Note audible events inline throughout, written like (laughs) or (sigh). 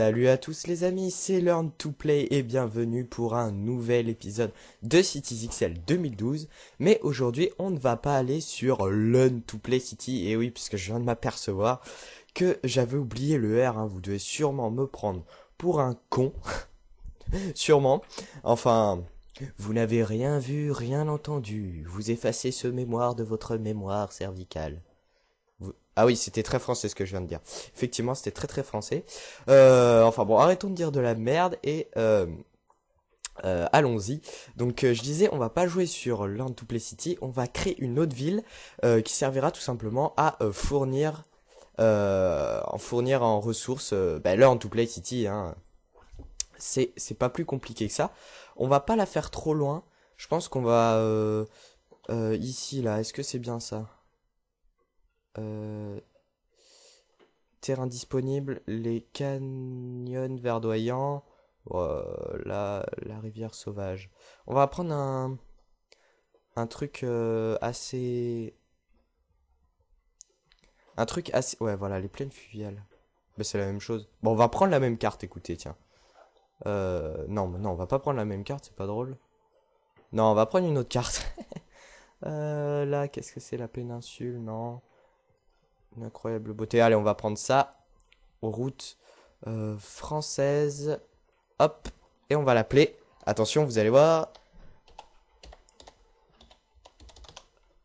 Salut à tous les amis, c'est Learn to Play et bienvenue pour un nouvel épisode de Cities XL 2012. Mais aujourd'hui, on ne va pas aller sur Learn to Play City, et oui, puisque je viens de m'apercevoir que j'avais oublié le R, hein. vous devez sûrement me prendre pour un con. (laughs) sûrement. Enfin, vous n'avez rien vu, rien entendu, vous effacez ce mémoire de votre mémoire cervicale. Ah oui, c'était très français ce que je viens de dire. Effectivement, c'était très très français. Euh, enfin bon, arrêtons de dire de la merde et euh, euh allons-y. Donc euh, je disais, on va pas jouer sur city on va créer une autre ville qui servira tout simplement à fournir, en fournir en ressources. bah, play City, hein, c'est c'est pas plus compliqué que ça. On va pas la faire trop loin. Je pense qu'on va ici là. Est-ce que c'est bien ça? Euh, terrain disponible, les canyons verdoyants, voilà, la, rivière sauvage. On va prendre un, un truc euh, assez... Un truc assez... Ouais, voilà, les plaines fluviales. mais c'est la même chose. Bon, on va prendre la même carte, écoutez, tiens. Non euh, non, non, on va pas prendre la même carte, c'est pas drôle. Non, on va prendre une autre carte. (laughs) là, qu'est-ce que c'est la péninsule Non. Une incroyable beauté. Allez, on va prendre ça. Route routes euh, françaises. Hop. Et on va l'appeler. Attention, vous allez voir.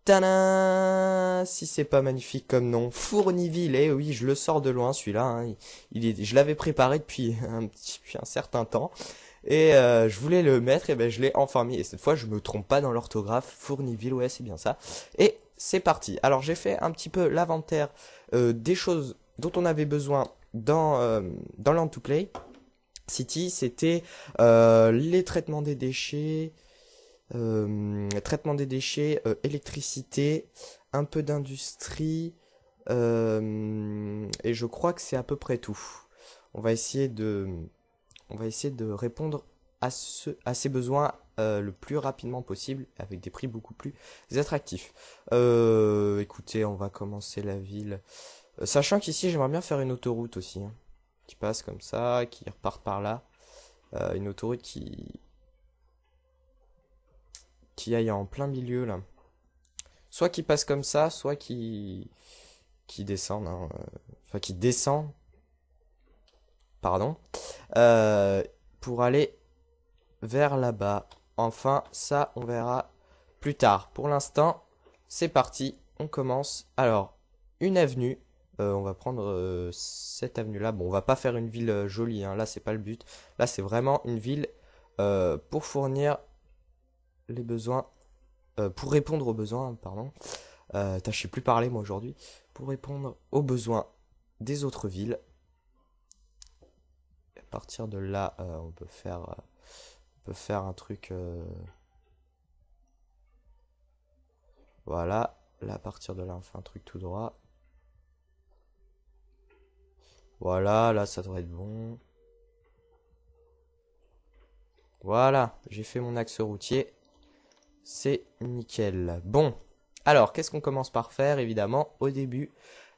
Tadam Si c'est pas magnifique comme nom. Fourniville, eh oui, je le sors de loin celui-là. Hein. je l'avais préparé (laughs) depuis un, certain temps. Et euh, je voulais le mettre, et ben je l'ai enfin Et cette fois, je me trompe pas dans l'orthographe. Fourniville, ouais, c'est bien ça. Et c'est parti. Alors j'ai fait un petit peu l'inventaire euh, des choses dont on avait besoin dans, euh, dans Land to Play City. C'était euh, les traitements des déchets, traitement des déchets, électricité, un peu d'industrie, et je crois que c'est à peu près tout. On va essayer de, on va essayer de répondre à, ses besoins euh, le plus rapidement possible avec des prix beaucoup plus attractifs. Euh, écoutez, on va commencer la ville. Euh, sachant qu'ici, j'aimerais bien faire une autoroute aussi. Hein, qui passe comme ça, qui repart par là. une autoroute qui... Qui aille en plein milieu, là. Soit qui passe comme ça, soit qui... Qui descend, hein, Enfin, qui descend... Pardon. pour aller vers là-bas. Enfin, ça, on verra plus tard. Pour l'instant, c'est parti, on commence. Alors, une avenue, euh, on va prendre euh, cette avenue-là. Bon, on va pas faire une ville euh, jolie, hein. là, c'est pas le but. Là, c'est vraiment une ville pour fournir les besoins, pour répondre aux besoins, pardon. Euh, je sais plus parler, moi, aujourd'hui. Pour répondre aux besoins des autres villes. À partir de là, on peut faire faire un truc... Euh, voilà, là à partir de là on fait un truc tout droit. Voilà, là ça devrait être bon. Voilà, j'ai fait mon axe routier. C'est nickel. Bon, alors qu'est-ce qu'on commence par faire évidemment au début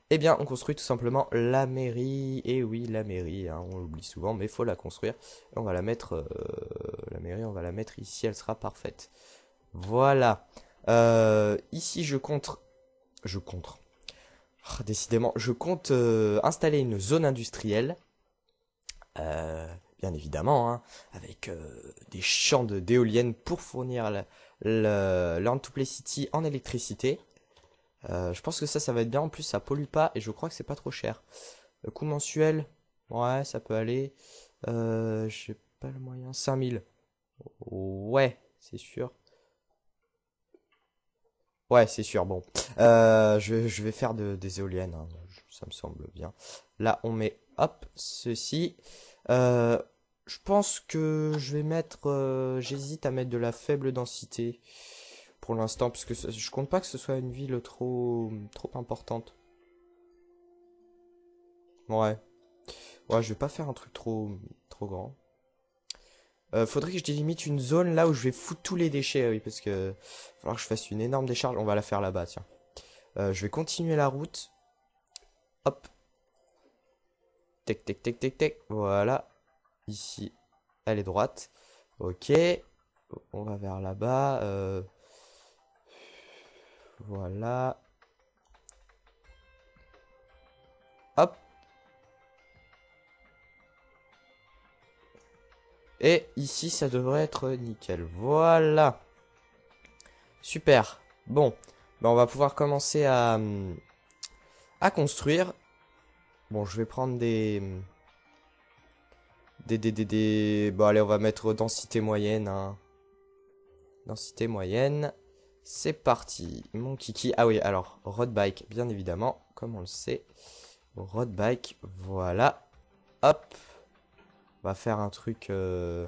eh bien, on construit tout simplement la mairie. Et eh oui, la mairie, hein, on l'oublie souvent, mais il faut la construire. On va la mettre, euh, on va la mettre ici, elle sera parfaite. Voilà. Euh, ici, je compte... Je compte. Ah, décidément, je compte euh, installer une zone industrielle. Euh, bien évidemment, hein, avec des champs d'éoliennes pour fournir to city en électricité. je pense que ça, ça va être bien. En plus, ça pollue pas et je crois que c'est pas trop cher. Le coût mensuel, ouais, ça peut aller. je sais pas le moyen. 5000. Ouais, c'est sûr. Ouais, c'est sûr, bon. Euh, je, vais faire des éoliennes, hein. ça me semble bien. Là, on met, hop, ceci. Euh, je pense que je vais mettre... Euh, j'hésite à mettre de la faible densité pour l'instant, parce que je compte pas que ce soit une ville trop, trop importante. Ouais. Ouais, je vais pas faire un truc trop, trop grand. Euh, faudrait que je délimite une zone là où je vais foutre tous les déchets, oui, parce que... Il falloir que je fasse une énorme décharge. On va la faire là-bas, tiens. Euh, je vais continuer la route. Hop. Tec, tec, tec, tec, tec. Voilà. Ici. Elle est droite. Ok. On va vers là-bas. Euh. Voilà. Et ici, ça devrait être nickel. Voilà. Super. Bon. Bah, on va pouvoir commencer à, hum, à construire. Bon, je vais prendre des... Hum, des, des, des, des... Bon, allez, on va mettre densité moyenne. Hein. Densité moyenne. C'est parti. Mon kiki. Ah oui, alors, road bike, bien évidemment, comme on le sait. Road bike, voilà. Hop va faire un truc... Euh,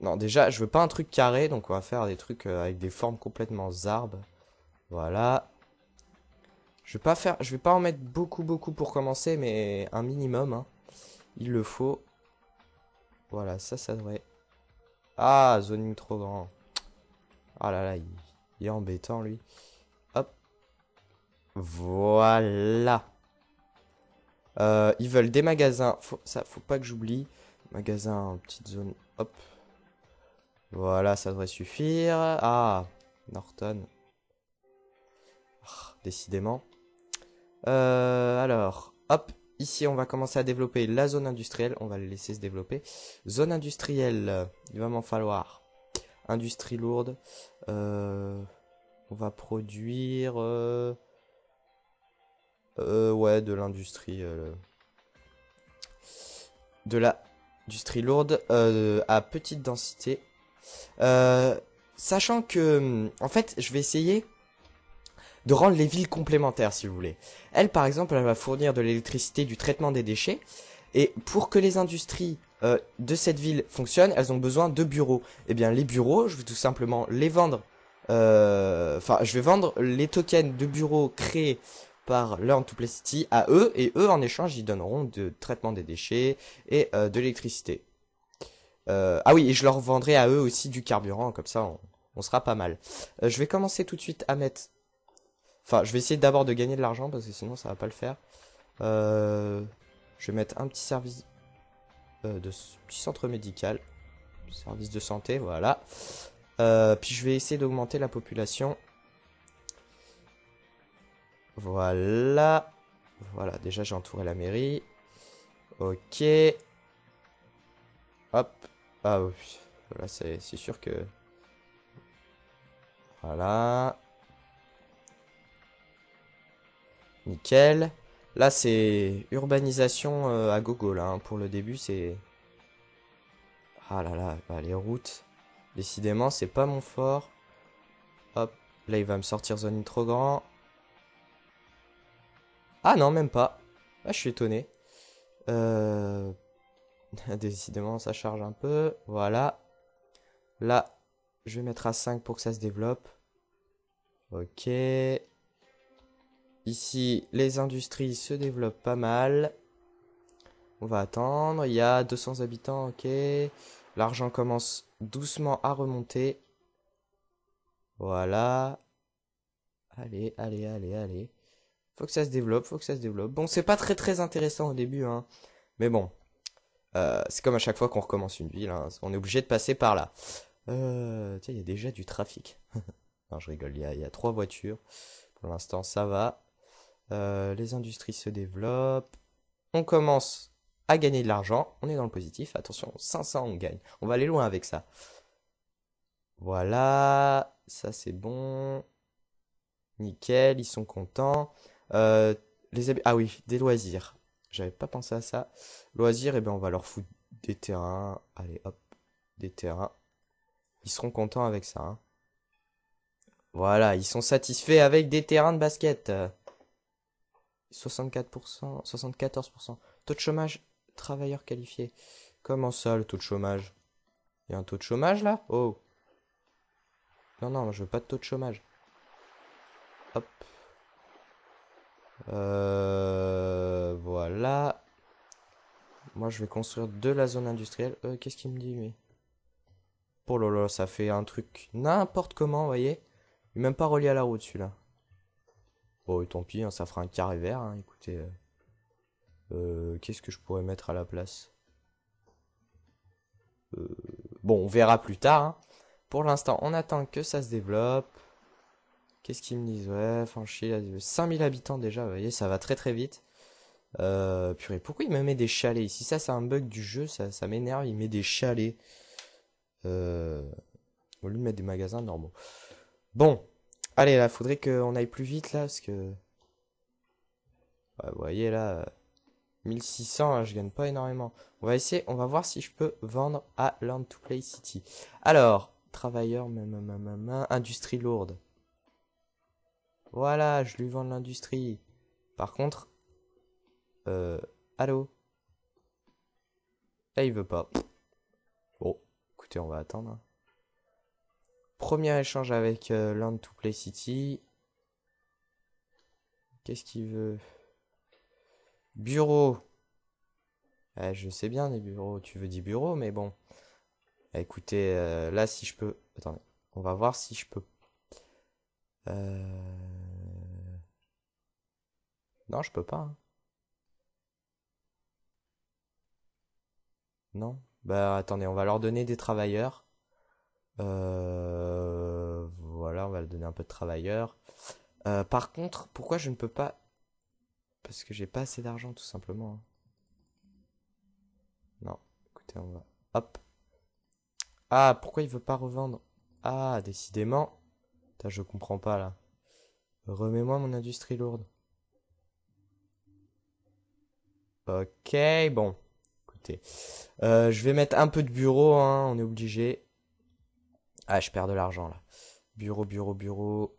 non, déjà, je veux pas un truc carré, donc on va faire des trucs euh, avec des formes complètement zarbes. Voilà. Je vais pas faire, je vais pas en mettre beaucoup, beaucoup pour commencer, mais un minimum, hein. Il le faut. Voilà, ça, ça devrait... Ah, zoning trop grand. Ah là là, il est embêtant, lui. Hop. Voilà. Euh, ils veulent des magasins. Faut, ça, faut pas que j'oublie. Magasin petite zone. Hop. Voilà, ça devrait suffire. Ah, Norton. Ah, décidément. Euh, alors, hop. Ici, on va commencer à développer la zone industrielle. On va le laisser se développer. Zone industrielle. Il va m'en falloir. Industrie lourde. Euh, on va produire... Euh, ouais, de l'industrie. Euh, de l'industrie lourde euh, à petite densité. Euh, sachant que, en fait, je vais essayer de rendre les villes complémentaires, si vous voulez. Elle, par exemple, elle va fournir de l'électricité, du traitement des déchets. Et pour que les industries de cette ville fonctionnent, elles ont besoin de bureaux. Eh bien, les bureaux, je vais tout simplement les vendre enfin je vais vendre les tokens de bureaux créés par Learn to Play City à eux et eux en échange ils donneront de traitement des déchets et euh, de l'électricité. Euh, ah oui et je leur vendrai à eux aussi du carburant comme ça on, sera pas mal. Euh, je vais commencer tout de suite à mettre. Enfin je vais essayer d'abord de gagner de l'argent parce que sinon ça va pas le faire. je vais mettre un petit service de petit centre médical, service de santé voilà. puis je vais essayer d'augmenter la population voilà. Voilà, déjà j'ai entouré la mairie. Ok. Hop. Ah oui. Voilà, c'est sûr que... Voilà. Nickel. Là, c'est urbanisation euh, à gogo, là. Hein. Pour le début, c'est... Ah là là, bah, les routes. Décidément, c'est pas mon fort. Hop, là, il va me sortir zone trop grand. Ah non, même pas. Ah, je suis étonné. Euh, (laughs) décidément, ça charge un peu. Voilà. Là, je vais mettre à 5 pour que ça se développe. Ok. Ici, les industries se développent pas mal. On va attendre. Il y a 200 habitants, ok. L'argent commence doucement à remonter. Voilà. Allez, allez, allez, allez. Faut que ça se développe, faut que ça se développe. Bon, c'est pas très très intéressant au début, hein. Mais bon, euh, c'est comme à chaque fois qu'on recommence une ville, hein. on est obligé de passer par là. Euh, tiens, il y a déjà du trafic. (laughs) non, je rigole, il y, a, trois voitures. Pour l'instant, ça va. Euh, les industries se développent. On commence à gagner de l'argent. On est dans le positif. Attention, 500, on gagne. On va aller loin avec ça. Voilà, ça c'est bon. Nickel, ils sont contents. Euh, les ah oui, des loisirs. J'avais pas pensé à ça. Loisirs, et eh ben on va leur foutre des terrains. Allez, hop, des terrains. Ils seront contents avec ça. Hein. Voilà, ils sont satisfaits avec des terrains de basket. 64%, 74%. Taux de chômage, travailleurs qualifiés. Comment ça, le taux de chômage Il y a un taux de chômage là Oh Non, non, je veux pas de taux de chômage. Hop, euh, voilà. Moi, je vais construire de la zone industrielle. Euh, qu'est-ce qu'il me dit, lui Oh ça fait un truc n'importe comment, vous voyez. Il est même pas relié à la route, celui-là. Bon, tant pis, hein, ça fera un carré vert, hein, écoutez. Euh. Qu'est-ce que je pourrais mettre à la place Bon, on verra plus tard. Hein. Pour l'instant, on attend que ça se développe. Qu'est-ce qu'ils me disent Ouais, Franchi, 5000 habitants déjà, vous voyez, ça va très très vite. Euh, purée, pourquoi il me met des chalets ici Ça, c'est un bug du jeu, ça, m'énerve, il met des chalets. Euh, au lieu de mettre des magasins normaux. Bon, allez là, faudrait qu'on aille plus vite là, parce que... vous voyez là, 1600, hein, je gagne pas énormément. On va essayer, on va voir si je peux vendre à Land to Play City. Alors, travailleurs, ma, ma, ma, industrie lourde. Voilà, je lui vends de l'industrie. Par contre, euh, allô Là, eh, il veut pas. Bon, écoutez, on va attendre. Hein. Premier échange avec euh, Land l'un To Play City. Qu'est-ce qu'il veut Bureau. Eh, je sais bien des bureaux, tu veux dire bureaux mais bon. Eh, écoutez, euh, là, si je peux... Attendez, on va voir si je peux... Euh... Non, je peux pas. Hein. Non. Bah attendez, on va leur donner des travailleurs. Euh, Voilà, on va leur donner un peu de travailleurs. Euh, par contre, pourquoi je ne peux pas... Parce que j'ai pas assez d'argent tout simplement. Hein. Non, écoutez, on va... Hop. Ah, pourquoi il veut pas revendre Ah, décidément. Putain, je comprends pas là. Remets-moi mon industrie lourde. Ok, bon. Écoutez. Euh, je vais mettre un peu de bureau, hein, on est obligé. Ah, je perds de l'argent là. Bureau, bureau, bureau.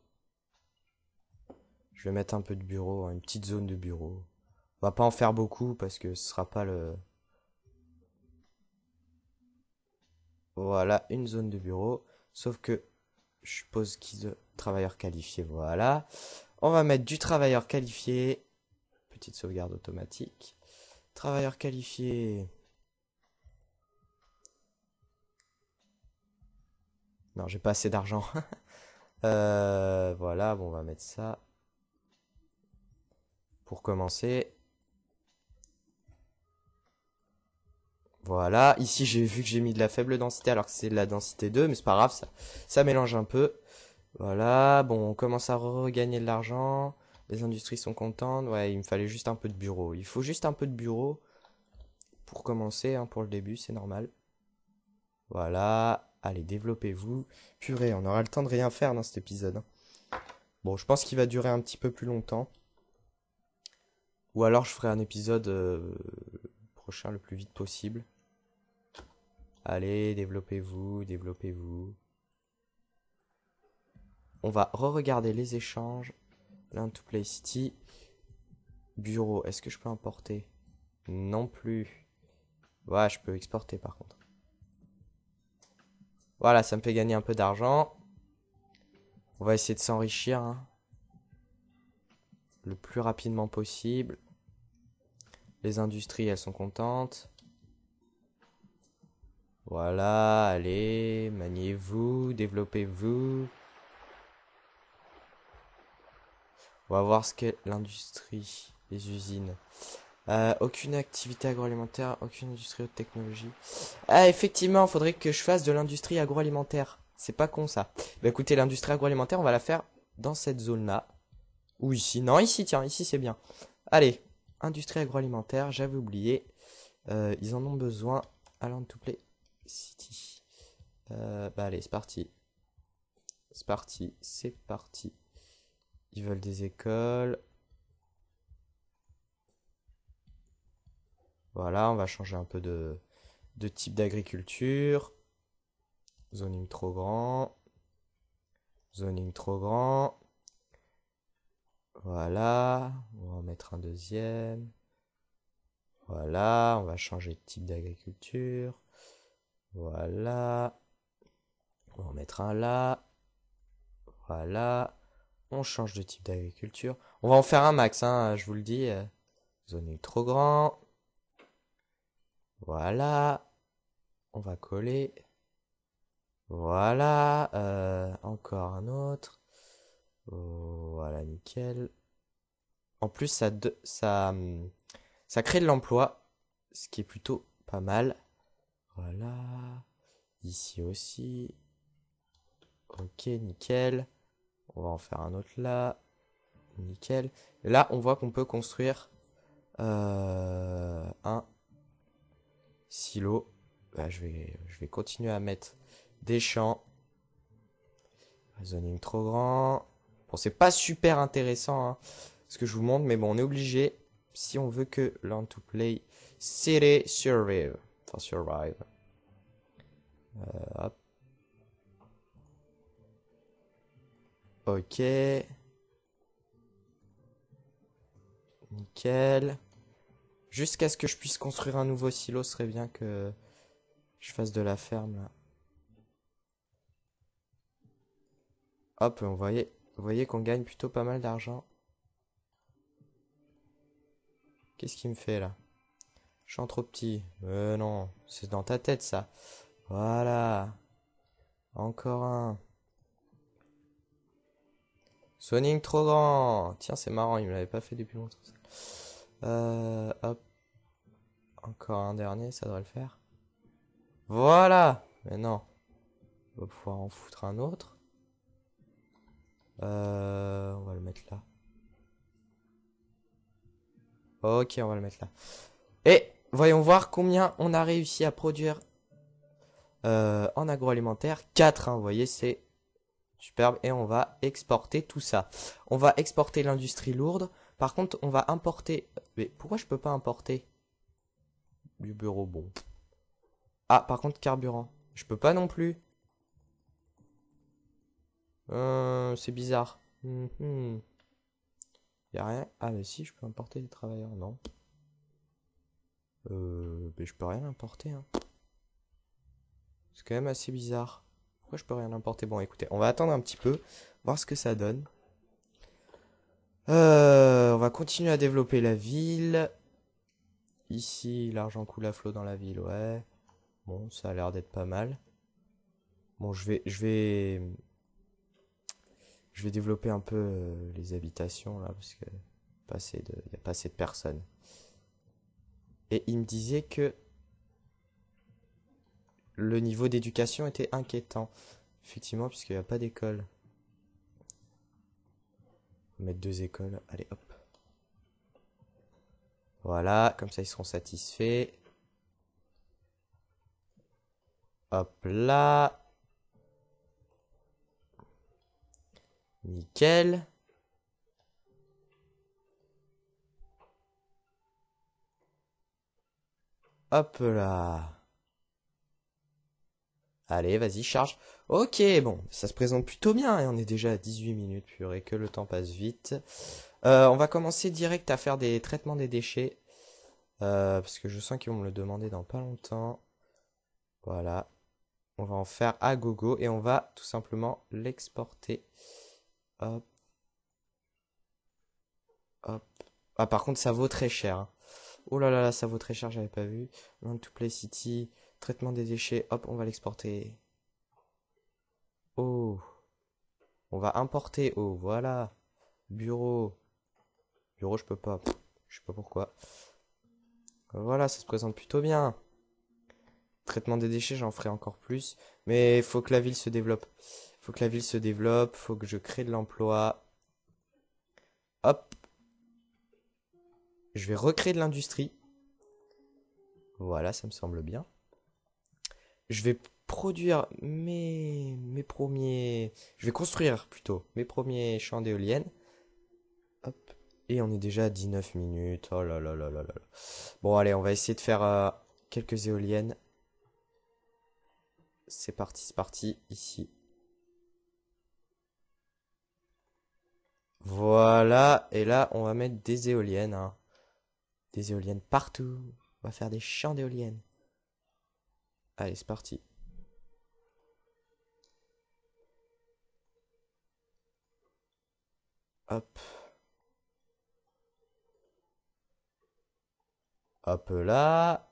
Je vais mettre un peu de bureau, hein, une petite zone de bureau. On va pas en faire beaucoup parce que ce sera pas le... Voilà, une zone de bureau. Sauf que je suppose qu'ils... Travailleurs qualifiés, voilà. On va mettre du travailleur qualifié. Petite sauvegarde automatique. Travailleurs qualifiés. Non, j'ai pas assez d'argent. (laughs) Euh, voilà, bon, on va mettre ça. Pour commencer. Voilà, ici j'ai vu que j'ai mis de la faible densité alors que c'est de la densité 2, mais c'est pas grave, ça, ça mélange un peu. Voilà, bon, on commence à regagner de l'argent. Les industries sont contentes. Ouais, il me fallait juste un peu de bureau. Il faut juste un peu de bureau pour commencer, hein, pour le début, c'est normal. Voilà. Allez, développez-vous. Purée, on aura le temps de rien faire dans cet épisode. Hein. Bon, je pense qu'il va durer un petit peu plus longtemps. Ou alors je ferai un épisode euh, prochain le plus vite possible. Allez, développez-vous, développez-vous. On va re-regarder les échanges. L'un to play city. Bureau, est-ce que je peux importer Non plus. Ouais, je peux exporter par contre. Voilà, ça me fait gagner un peu d'argent. On va essayer de s'enrichir. Hein. Le plus rapidement possible. Les industries, elles sont contentes. Voilà, allez, maniez-vous, développez-vous. On va voir ce qu'est l'industrie, les usines. Euh, aucune activité agroalimentaire, aucune industrie haute technologie. Ah, effectivement, faudrait que je fasse de l'industrie agroalimentaire. C'est pas con ça. Bah écoutez, l'industrie agroalimentaire, on va la faire dans cette zone-là. Ou ici. Non, ici, tiens, ici c'est bien. Allez, industrie agroalimentaire, j'avais oublié. Euh, ils en ont besoin. Allons to play city. Euh, bah allez, c'est parti. C'est parti, c'est parti. Ils veulent des écoles. Voilà, on va changer un peu de, type d'agriculture. Zoning trop grand. Zoning trop grand. Voilà, on va en mettre un deuxième. Voilà, on va changer de type d'agriculture. Voilà. On va en mettre un là. Voilà. On change de type d'agriculture. On va en faire un max, hein, je vous le dis. Euh. Zone est trop grand. Voilà. On va coller. Voilà. Euh, encore un autre. Voilà, nickel. En plus, ça, ça, ça crée de l'emploi, ce qui est plutôt pas mal. Voilà. Ici aussi. Ok, nickel. On va en faire un autre là. Nickel. là, on voit qu'on peut construire euh, un silo. Bah, je, vais, je vais continuer à mettre des champs. Zoning trop grand. Bon, c'est pas super intéressant hein, ce que je vous montre, mais bon, on est obligé, si on veut que l'on to play, les survive. Enfin, survive. Euh, hop. Ok. Nickel. Jusqu'à ce que je puisse construire un nouveau silo, ce serait bien que je fasse de la ferme là. Hop, on voyait, vous voyez qu'on gagne plutôt pas mal d'argent. Qu'est-ce qu'il me fait là Je suis trop petit. Euh non, c'est dans ta tête ça. Voilà. Encore un. Swanning trop grand Tiens, c'est marrant, il me l'avait pas fait depuis longtemps. Euh, hop. Encore un dernier, ça devrait le faire. Voilà Mais non. On va pouvoir en foutre un autre. Euh, on va le mettre là. Ok, on va le mettre là. Et voyons voir combien on a réussi à produire euh, en agroalimentaire. 4, hein, vous voyez, c'est Superbe. Et on va exporter tout ça. On va exporter l'industrie lourde. Par contre, on va importer... Euh, mais pourquoi je peux pas importer Du bureau, bon. Ah, par contre, carburant. Je peux pas non plus. Euh, c'est bizarre. il mhm. n'y a rien. Ah, mais si, je peux importer des travailleurs, non. Euh, mais je peux rien importer, hein. C'est quand même assez bizarre. Pourquoi je peux rien importer Bon, écoutez, on va attendre un petit peu, voir ce que ça donne. Euh, on va continuer à développer la ville. Ici, l'argent coule à flot dans la ville, ouais. Bon, ça a l'air d'être pas mal. Bon, je vais, je vais, je vais développer un peu euh, les habitations là, parce que pas de, a pas assez de personnes. Et il me disait que le niveau d'éducation était inquiétant. Effectivement, puisqu'il n'y a pas d'école. On mettre deux écoles. Allez, hop. Voilà, comme ça ils seront satisfaits. Hop là. Nickel. Hop là. Allez, vas-y, charge. Ok, bon, ça se présente plutôt bien. Et hein, on est déjà à 18 minutes, purée, que le temps passe vite. Euh, on va commencer direct à faire des traitements des déchets. Euh, parce que je sens qu'ils vont me le demander dans pas longtemps. Voilà. On va en faire à gogo et on va tout simplement l'exporter. Hop. Hop. Ah, par contre, ça vaut très cher. Hein. Oh là là là, ça vaut très cher, j'avais pas vu. Non, to play city. Traitement des déchets, hop, on va l'exporter. Oh. On va importer, oh, voilà. Bureau. Bureau, je peux pas. je sais pas pourquoi. Voilà, ça se présente plutôt bien. Traitement des déchets, j'en ferai encore plus. Mais faut que la ville se développe. Faut que la ville se développe, faut que je crée de l'emploi. Hop. Je vais recréer de l'industrie. Voilà, ça me semble bien je vais produire mes, mes premiers... Je vais construire plutôt mes premiers champs d'éoliennes. Hop. Et on est déjà à 19 minutes. Oh là là là là là. Bon allez, on va essayer de faire euh, quelques éoliennes. C'est parti, c'est parti. Ici. Voilà. Et là, on va mettre des éoliennes. Hein. Des éoliennes partout. On va faire des champs d'éoliennes. Allez, c'est parti. Hop. Hop là.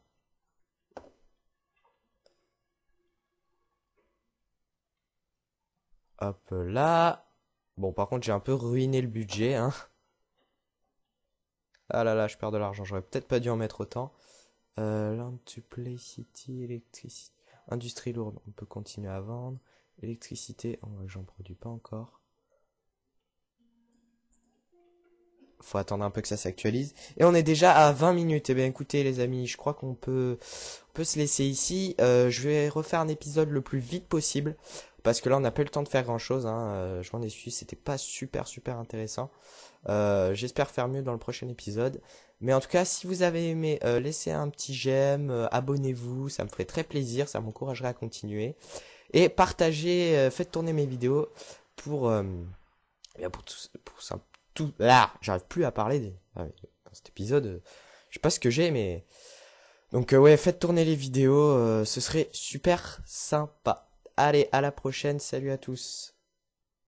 Hop là. Bon, par contre, j'ai un peu ruiné le budget, hein. Ah là là, je perds de l'argent. J'aurais peut-être pas dû en mettre autant. Euh, L'industrie industrie lourde, on peut continuer à vendre. Électricité, j'en produis pas encore. Faut attendre un peu que ça s'actualise. Et on est déjà à 20 minutes. Eh bien écoutez les amis, je crois qu'on peut, peut se laisser ici. Euh, je vais refaire un épisode le plus vite possible. Parce que là on n'a pas le temps de faire grand chose. Hein. Euh, je m'en suis. c'était pas super super intéressant. J'espère faire mieux dans le prochain épisode. Mais en tout cas, si vous avez aimé, euh, laissez un petit j'aime, euh, abonnez-vous, ça me ferait très plaisir, ça m'encouragerait à continuer. Et partagez, euh, faites tourner mes vidéos pour... Eh pour tout... Pour ça, tout là, ah, j'arrive plus à parler ah dans cet épisode. Je sais pas ce que j'ai, mais... Donc ouais, faites tourner les vidéos, ce serait super sympa. Allez, à la prochaine, salut à tous.